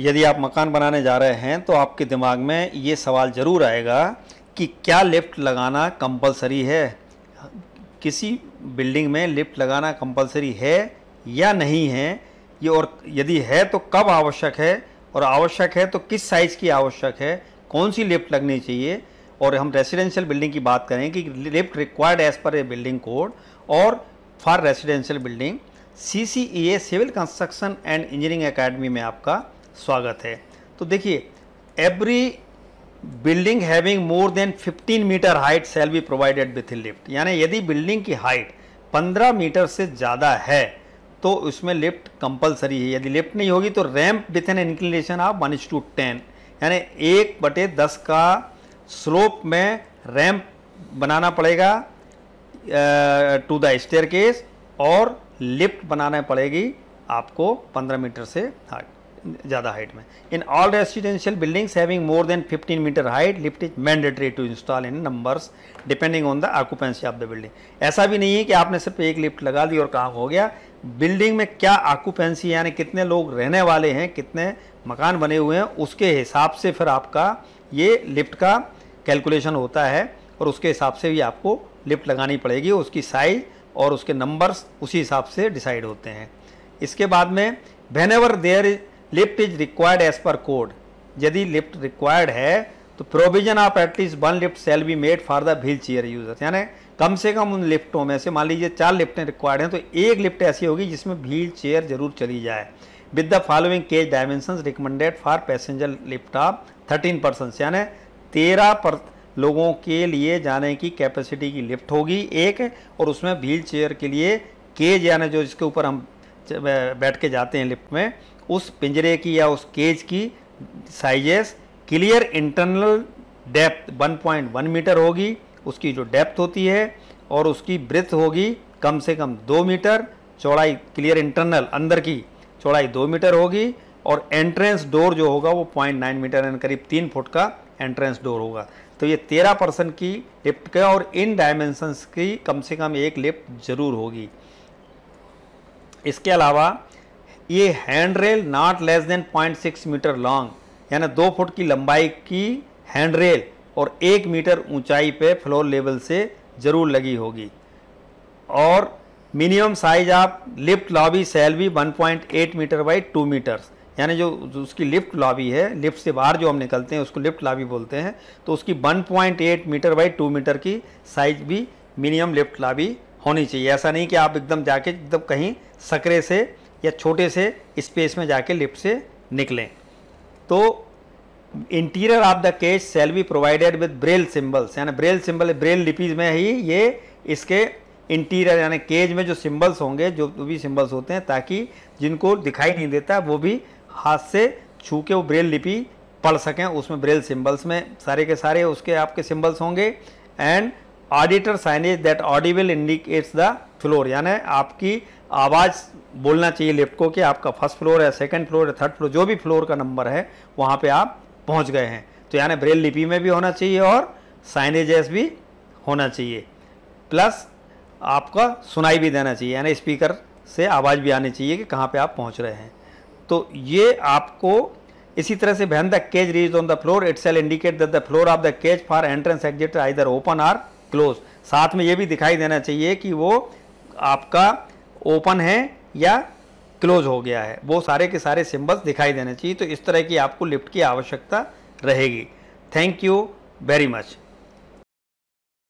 यदि आप मकान बनाने जा रहे हैं तो आपके दिमाग में ये सवाल ज़रूर आएगा कि क्या लिफ्ट लगाना कंपलसरी है किसी बिल्डिंग में लिफ्ट लगाना कंपलसरी है या नहीं है ये और यदि है तो कब आवश्यक है और आवश्यक है तो किस साइज़ की आवश्यक है कौन सी लिफ्ट लगनी चाहिए और हम रेसिडेंशियल बिल्डिंग की बात करें कि lift required as per a building code और for residential building C C A civil construction and engineering academy में आपका स्वागत है तो देखिए every building having more than 15 metre height shall be provided with lift यानी यदि बिल्डिंग की हाइट 15 मीटर से ज़्यादा है तो उसमें लिफ्ट कंपलसरी है यदि लिफ्ट नहीं होगी तो ramp with an inclination of one two ten यानी एक बटे दस का स्लोप में रैंप बनाना पड़ेगा टू द स्टेयर केस और लिफ्ट बनाना पड़ेगी आपको 15 मीटर से हाइट ज़्यादा हाइट में in all residential buildings having more than 15 metre height lift is mandatory to install in numbers depending on the occupancy of the building ऐसा भी नहीं है कि आपने सिर्फ एक लिफ्ट लगा दी और काम हो गया बिल्डिंग में क्या ऑक्यूपेंसी यानी कितने लोग रहने वाले हैं कितने मकान बने हुए हैं उसके हिसाब से फिर आपका ये लिफ्ट का कैलकुलेशन होता है और उसके हिसाब से भी आपको लिफ्ट लगानी पड़ेगी उसकी साइज़ और उसके नंबर्स उसी हिसाब से डिसाइड होते हैं इसके बाद में whenever there is lift is required as per code यदि लिफ्ट रिक्वायर्ड है तो provision of at least one lift shall be made for the wheelchair users यानी कम से कम उन लिफ्टों में से मान लीजिए चार लिफ्टें रिक्वायर्ड हैं तो एक लिफ्ट ऐसी होगी जिसमें व्हील चेयर जरूर चली जाए with the following cage dimension recommended for passenger lift of thirteen percent यानी तेरह पर लोगों के लिए जाने की कैपेसिटी की लिफ्ट होगी एक और उसमें व्हील चेयर के लिए केज यानी जो जिसके ऊपर हम बैठ के जाते हैं लिफ्ट में उस पिंजरे की या उस केज की sizes clear internal depth 1.1 metre होगी उसकी जो डेप्थ होती है और उसकी ब्रिथ होगी कम से कम दो मीटर चौड़ाई क्लियर इंटरनल अंदर की चौड़ाई दो मीटर होगी और एंट्रेंस डोर जो होगा वो पॉइंट नाइन मीटर यानी करीब तीन फुट का एंट्रेंस डोर होगा तो ये तेरह परसेंट की लिफ्ट का और इन डायमेंशंस की कम से कम एक लिफ्ट जरूर होगी इसके अलावा ये handrail not less than 0.6 metre long यानी दो फुट की लंबाई की हैंड रेल और एक मीटर ऊंचाई पे फ्लोर लेवल से ज़रूर लगी होगी और मिनिमम साइज आप लिफ्ट लॉबी सेल भी 1.8 मीटर बाई 2 मीटर्स यानी जो, जो उसकी लिफ्ट लॉबी है लिफ्ट से बाहर जो हम निकलते हैं उसको लिफ्ट लॉबी बोलते हैं तो उसकी 1.8 मीटर बाई 2 मीटर की साइज भी मिनिमम लिफ्ट लॉबी होनी चाहिए ऐसा नहीं कि आप एकदम जाके एकदम कहीं सकरे से या छोटे से स्पेस में जाके लिफ्ट से निकलें तो interior of the cage shall be provided with braille symbols यानी ब्रेल सिंबल ब्रेल लिपिज में ही ये इसके इंटीरियर यानी केज में जो सिंबल्स होंगे जो भी सिंबल्स होते हैं ताकि जिनको दिखाई नहीं देता वो भी हाथ से छू के वो ब्रेल लिपि पढ़ सकें उसमें ब्रेल सिंबल्स में सारे के सारे उसके आपके सिंबल्स होंगे and auditor signage that audible indicates the floor यानी आपकी आवाज़ बोलना चाहिए लिफ्ट को कि आपका फर्स्ट फ्लोर है सेकंड फ्लोर है थर्ड फ्लोर जो भी फ्लोर का नंबर है वहाँ पे आप पहुँच गए हैं तो यानी ब्रेल लिपि में भी होना चाहिए और साइनेजेस भी होना चाहिए प्लस आपका सुनाई भी देना चाहिए यानी स्पीकर से आवाज़ भी आनी चाहिए कि कहाँ पर आप पहुँच रहे हैं तो ये आपको इसी तरह से when the cage reaches on the floor it's all indicate that the floor of the cage for entrance exit either open or close साथ में ये भी दिखाई देना चाहिए कि वो आपका ओपन है या क्लोज हो गया है वो सारे के सारे सिम्बल्स दिखाई देने चाहिए तो इस तरह की आपको लिफ्ट की आवश्यकता रहेगी थैंक यू वेरी मच